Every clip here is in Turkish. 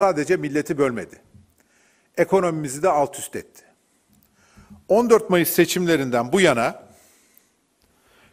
sadece milleti bölmedi. Ekonomimizi de alt üst etti. 14 Mayıs seçimlerinden bu yana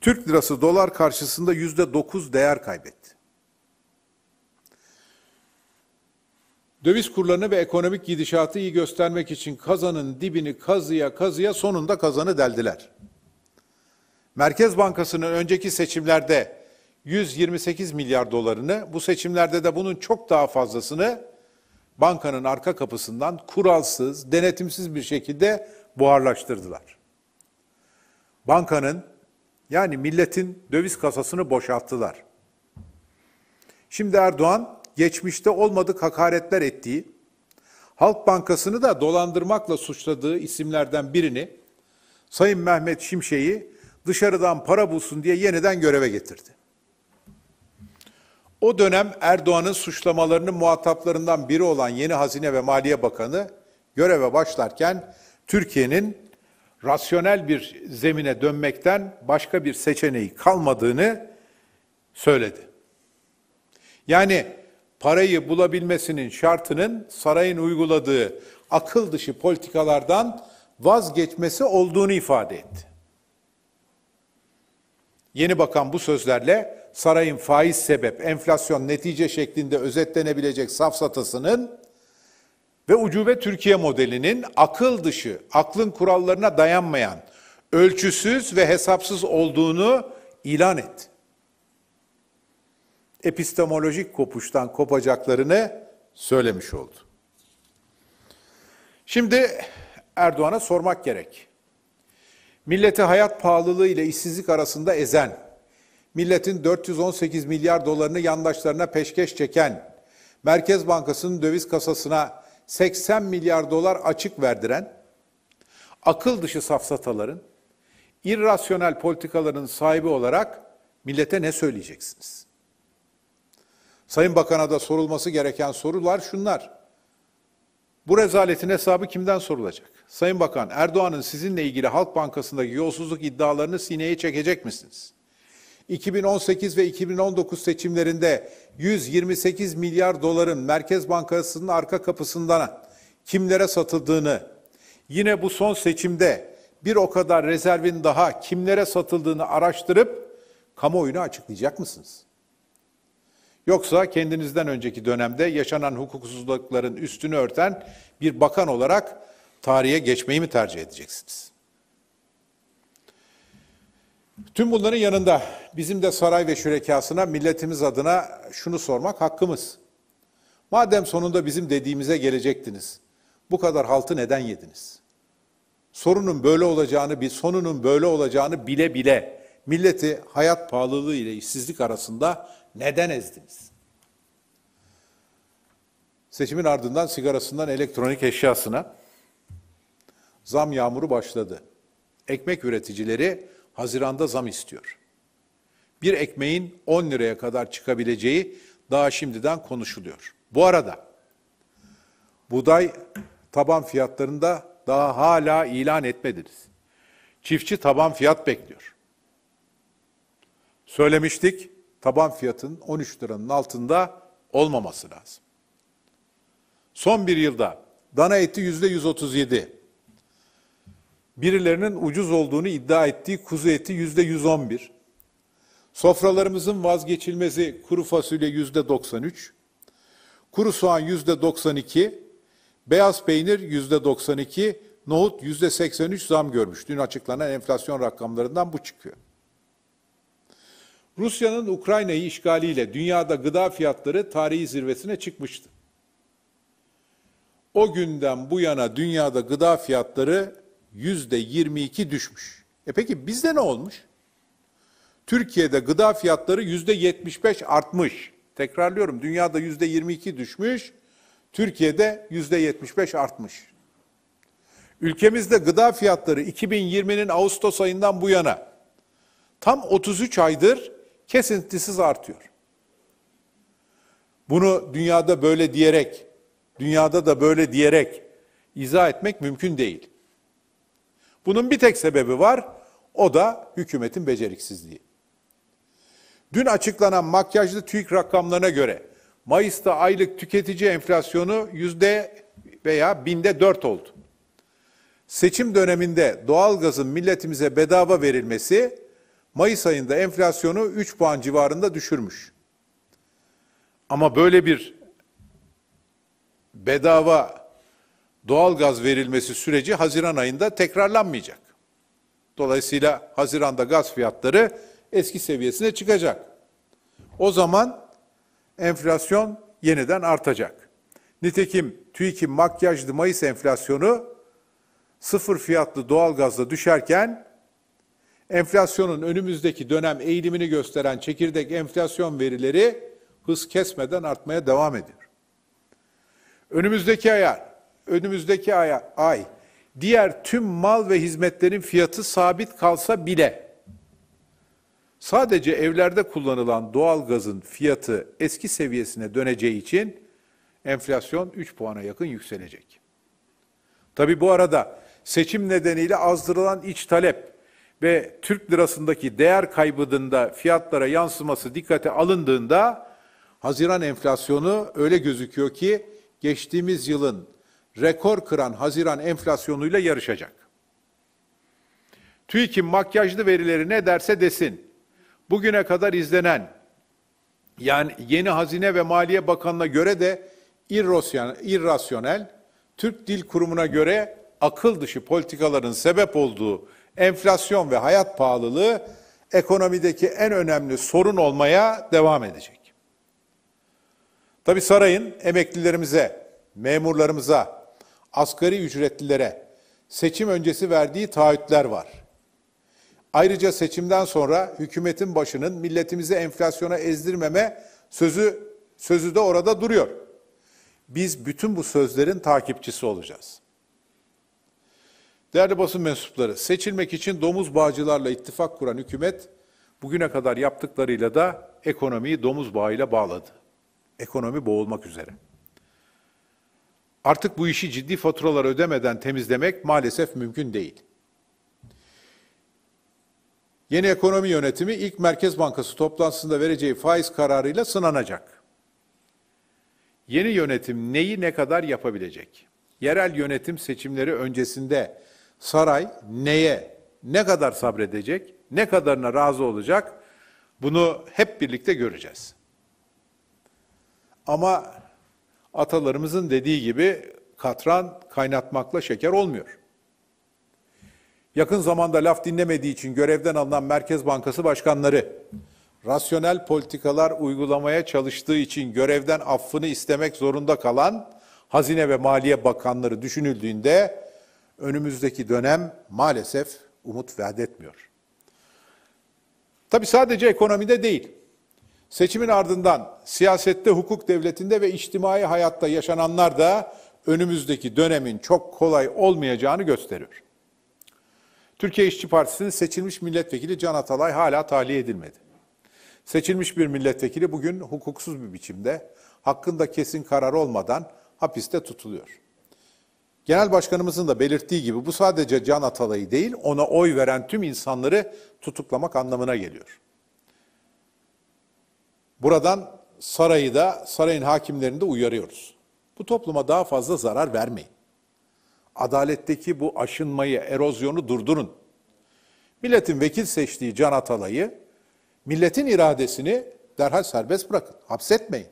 Türk lirası dolar karşısında yüzde dokuz değer kaybetti. Döviz kurlarını ve ekonomik gidişatı iyi göstermek için kazanın dibini kazıya kazıya sonunda kazanı deldiler. Merkez Bankası'nın önceki seçimlerde 128 milyar dolarını, bu seçimlerde de bunun çok daha fazlasını bankanın arka kapısından kuralsız, denetimsiz bir şekilde buharlaştırdılar. Bankanın yani milletin döviz kasasını boşalttılar. Şimdi Erdoğan geçmişte olmadık hakaretler ettiği, Halk Bankası'nı da dolandırmakla suçladığı isimlerden birini Sayın Mehmet Şimşek'i dışarıdan para bulsun diye yeniden göreve getirdi. O dönem Erdoğan'ın suçlamalarının muhataplarından biri olan yeni Hazine ve Maliye Bakanı göreve başlarken Türkiye'nin rasyonel bir zemine dönmekten başka bir seçeneği kalmadığını söyledi. Yani parayı bulabilmesinin şartının sarayın uyguladığı akıl dışı politikalardan vazgeçmesi olduğunu ifade etti. Yeni bakan bu sözlerle sarayın faiz sebep, enflasyon netice şeklinde özetlenebilecek safsatasının ve ucube Türkiye modelinin akıl dışı, aklın kurallarına dayanmayan, ölçüsüz ve hesapsız olduğunu ilan etti. Epistemolojik kopuştan kopacaklarını söylemiş oldu. Şimdi Erdoğan'a sormak gerek milleti hayat pahalılığı ile işsizlik arasında ezen, milletin 418 milyar dolarını yandaşlarına peşkeş çeken, Merkez Bankası'nın döviz kasasına 80 milyar dolar açık verdiren, akıl dışı safsataların, irrasyonel politikaların sahibi olarak millete ne söyleyeceksiniz? Sayın Bakan'a da sorulması gereken sorular şunlar. Bu rezaletin hesabı kimden sorulacak? Sayın Bakan, Erdoğan'ın sizinle ilgili Halk Bankası'ndaki yolsuzluk iddialarını sineye çekecek misiniz? 2018 ve 2019 seçimlerinde 128 milyar doların Merkez Bankası'nın arka kapısından kimlere satıldığını, yine bu son seçimde bir o kadar rezervin daha kimlere satıldığını araştırıp kamuoyuna açıklayacak mısınız? Yoksa kendinizden önceki dönemde yaşanan hukuksuzlukların üstünü örten bir bakan olarak tarihe geçmeyi mi tercih edeceksiniz? Tüm bunların yanında bizim de saray ve şürekasına milletimiz adına şunu sormak hakkımız. Madem sonunda bizim dediğimize gelecektiniz, bu kadar haltı neden yediniz? Sorunun böyle olacağını, bir sonunun böyle olacağını bile bile milleti hayat pahalılığı ile işsizlik arasında neden ezdiniz? Seçimin ardından sigarasından elektronik eşyasına Zam yağmuru başladı. Ekmek üreticileri Haziran'da zam istiyor. Bir ekmeğin 10 liraya kadar çıkabileceği daha şimdiden konuşuluyor. Bu arada buğday taban fiyatlarında daha hala ilan etmediniz. Çiftçi taban fiyat bekliyor. Söylemiştik taban fiyatın 13 liranın altında olmaması lazım. Son bir yılda dana eti yüzde 137, birilerinin ucuz olduğunu iddia ettiği kuzu eti yüzde 111. Sofralarımızın vazgeçilmezi kuru fasulye yüzde 93, kuru soğan yüzde 92, beyaz peynir yüzde 92, nohut yüzde 83 zam görmüş. Dün açıklanan enflasyon rakamlarından bu çıkıyor. Rusya'nın Ukrayna'yı işgaliyle dünyada gıda fiyatları tarihi zirvesine çıkmıştı. O günden bu yana dünyada gıda fiyatları yüzde 22 düşmüş. E peki bizde ne olmuş? Türkiye'de gıda fiyatları yüzde 75 artmış. Tekrarlıyorum dünyada yüzde 22 düşmüş. Türkiye'de yüzde 75 artmış. Ülkemizde gıda fiyatları 2020'nin Ağustos ayından bu yana tam 33 aydır kesintisiz artıyor. Bunu dünyada böyle diyerek, dünyada da böyle diyerek izah etmek mümkün değil. Bunun bir tek sebebi var. O da hükümetin beceriksizliği. Dün açıklanan makyajlı TÜİK rakamlarına göre Mayıs'ta aylık tüketici enflasyonu yüzde veya binde dört oldu. Seçim döneminde doğalgazın milletimize bedava verilmesi Mayıs ayında enflasyonu 3 puan civarında düşürmüş. Ama böyle bir bedava doğalgaz verilmesi süreci Haziran ayında tekrarlanmayacak. Dolayısıyla Haziran'da gaz fiyatları eski seviyesine çıkacak. O zaman enflasyon yeniden artacak. Nitekim TÜİK'in makyajlı Mayıs enflasyonu sıfır fiyatlı doğalgazla düşerken enflasyonun önümüzdeki dönem eğilimini gösteren çekirdek enflasyon verileri hız kesmeden artmaya devam ediyor. Önümüzdeki ayar önümüzdeki ay, ay diğer tüm mal ve hizmetlerin fiyatı sabit kalsa bile sadece evlerde kullanılan doğalgazın fiyatı eski seviyesine döneceği için enflasyon 3 puana yakın yükselecek. Tabi bu arada seçim nedeniyle azdırılan iç talep ve Türk lirasındaki değer kaybıdığında fiyatlara yansıması dikkate alındığında Haziran enflasyonu öyle gözüküyor ki geçtiğimiz yılın rekor kıran Haziran enflasyonuyla yarışacak. TÜİK'in makyajlı verileri ne derse desin. Bugüne kadar izlenen yani yeni Hazine ve Maliye Bakanı'na göre de irrasyonel, Türk Dil Kurumu'na göre akıl dışı politikaların sebep olduğu enflasyon ve hayat pahalılığı ekonomideki en önemli sorun olmaya devam edecek. Tabi sarayın emeklilerimize, memurlarımıza, asgari ücretlilere seçim öncesi verdiği taahhütler var. Ayrıca seçimden sonra hükümetin başının milletimizi enflasyona ezdirmeme sözü sözü de orada duruyor. Biz bütün bu sözlerin takipçisi olacağız. Değerli basın mensupları, seçilmek için domuz bağcılarla ittifak kuran hükümet bugüne kadar yaptıklarıyla da ekonomiyi domuz bağıyla bağladı. Ekonomi boğulmak üzere. Artık bu işi ciddi faturalar ödemeden temizlemek maalesef mümkün değil. Yeni ekonomi yönetimi ilk Merkez Bankası toplantısında vereceği faiz kararıyla sınanacak. Yeni yönetim neyi ne kadar yapabilecek? Yerel yönetim seçimleri öncesinde saray neye, ne kadar sabredecek, ne kadarına razı olacak bunu hep birlikte göreceğiz. Ama atalarımızın dediği gibi katran kaynatmakla şeker olmuyor. Yakın zamanda laf dinlemediği için görevden alınan Merkez Bankası başkanları rasyonel politikalar uygulamaya çalıştığı için görevden affını istemek zorunda kalan Hazine ve Maliye Bakanları düşünüldüğünde önümüzdeki dönem maalesef umut vaat etmiyor. Tabi sadece ekonomide değil. Seçimin ardından siyasette, hukuk devletinde ve içtimai hayatta yaşananlar da önümüzdeki dönemin çok kolay olmayacağını gösteriyor. Türkiye İşçi Partisi'nin seçilmiş milletvekili Can Atalay hala tahliye edilmedi. Seçilmiş bir milletvekili bugün hukuksuz bir biçimde hakkında kesin karar olmadan hapiste tutuluyor. Genel Başkanımızın da belirttiği gibi bu sadece Can Atalay'ı değil ona oy veren tüm insanları tutuklamak anlamına geliyor. Buradan sarayı da, sarayın hakimlerini de uyarıyoruz. Bu topluma daha fazla zarar vermeyin. Adaletteki bu aşınmayı, erozyonu durdurun. Milletin vekil seçtiği Can Atalay'ı, milletin iradesini derhal serbest bırakın, hapsetmeyin.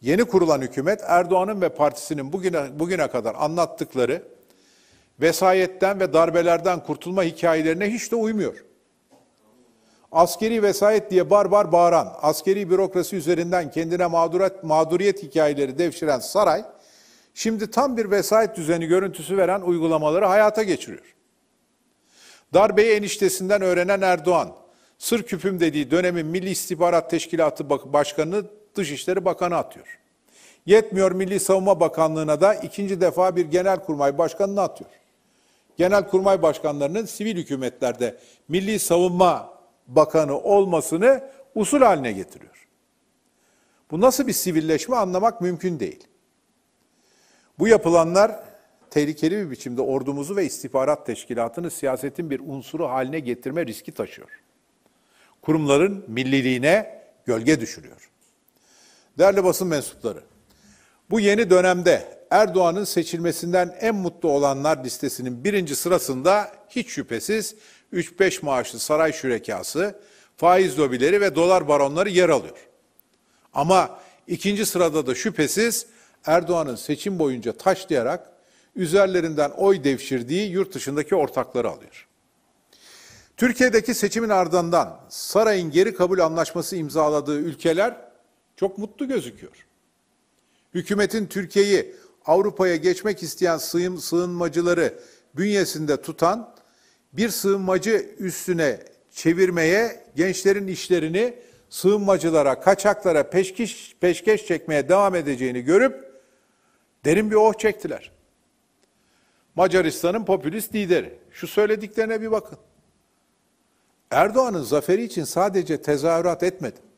Yeni kurulan hükümet Erdoğan'ın ve partisinin bugüne, bugüne kadar anlattıkları vesayetten ve darbelerden kurtulma hikayelerine hiç de uymuyor askeri vesayet diye bar bar bağıran, askeri bürokrasi üzerinden kendine mağdurat, mağduriyet hikayeleri devşiren saray, şimdi tam bir vesayet düzeni görüntüsü veren uygulamaları hayata geçiriyor. Darbeyi eniştesinden öğrenen Erdoğan, sır küpüm dediği dönemin Milli İstihbarat Teşkilatı başkanını Dışişleri Bakanı atıyor. Yetmiyor Milli Savunma Bakanlığı'na da ikinci defa bir genelkurmay başkanını atıyor. Genelkurmay başkanlarının sivil hükümetlerde milli savunma bakanı olmasını usul haline getiriyor. Bu nasıl bir sivilleşme anlamak mümkün değil. Bu yapılanlar tehlikeli bir biçimde ordumuzu ve istihbarat teşkilatını siyasetin bir unsuru haline getirme riski taşıyor. Kurumların milliliğine gölge düşürüyor. Değerli basın mensupları, bu yeni dönemde Erdoğan'ın seçilmesinden en mutlu olanlar listesinin birinci sırasında hiç şüphesiz 3-5 maaşlı saray şürekası, faiz lobileri ve dolar baronları yer alıyor. Ama ikinci sırada da şüphesiz Erdoğan'ın seçim boyunca taşlayarak üzerlerinden oy devşirdiği yurt dışındaki ortakları alıyor. Türkiye'deki seçimin ardından sarayın geri kabul anlaşması imzaladığı ülkeler çok mutlu gözüküyor. Hükümetin Türkiye'yi Avrupa'ya geçmek isteyen sığınmacıları bünyesinde tutan bir sığınmacı üstüne çevirmeye, gençlerin işlerini sığınmacılara, kaçaklara peşkiş, peşkeş çekmeye devam edeceğini görüp derin bir oh çektiler. Macaristan'ın popülist lideri. Şu söylediklerine bir bakın. Erdoğan'ın zaferi için sadece tezahürat etmedi.